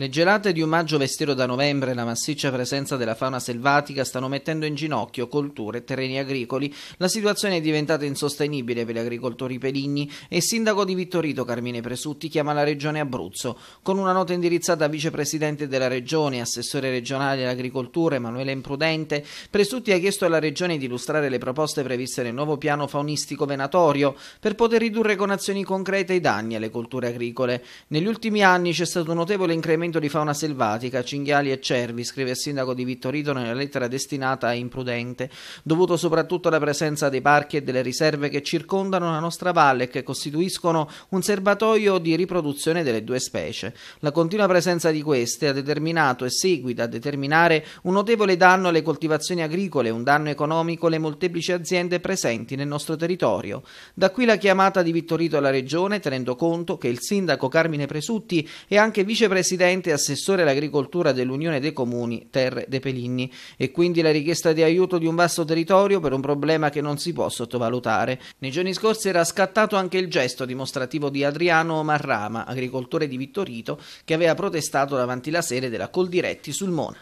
Le gelate di un maggio vestiero da novembre e la massiccia presenza della fauna selvatica stanno mettendo in ginocchio colture e terreni agricoli. La situazione è diventata insostenibile per gli agricoltori peligni e il sindaco di Vittorito Carmine Presutti chiama la regione Abruzzo. Con una nota indirizzata a vicepresidente della regione, assessore regionale all'agricoltura Emanuele Imprudente, Presutti ha chiesto alla regione di illustrare le proposte previste nel nuovo piano faunistico venatorio per poter ridurre con azioni concrete i danni alle colture agricole. Negli ultimi anni c'è stato un notevole incremento conservamento di fauna selvatica, cinghiali e cervi, scrive il sindaco di Vittorito nella lettera destinata a Imprudente, dovuto soprattutto alla presenza dei parchi e delle riserve che circondano la nostra valle e che costituiscono un serbatoio di riproduzione delle due specie. La continua presenza di queste ha determinato e seguita a determinare un notevole danno alle coltivazioni agricole, un danno economico alle molteplici aziende presenti nel nostro territorio. Da qui la chiamata di Vittorito alla regione, tenendo conto che il sindaco Carmine Presutti è anche vicepresidente precedente assessore all'agricoltura dell'Unione dei Comuni Terre De Pelinni e quindi la richiesta di aiuto di un vasto territorio per un problema che non si può sottovalutare. Nei giorni scorsi era scattato anche il gesto dimostrativo di Adriano Marrama, agricoltore di Vittorito, che aveva protestato davanti la sede della Coldiretti sul Mona.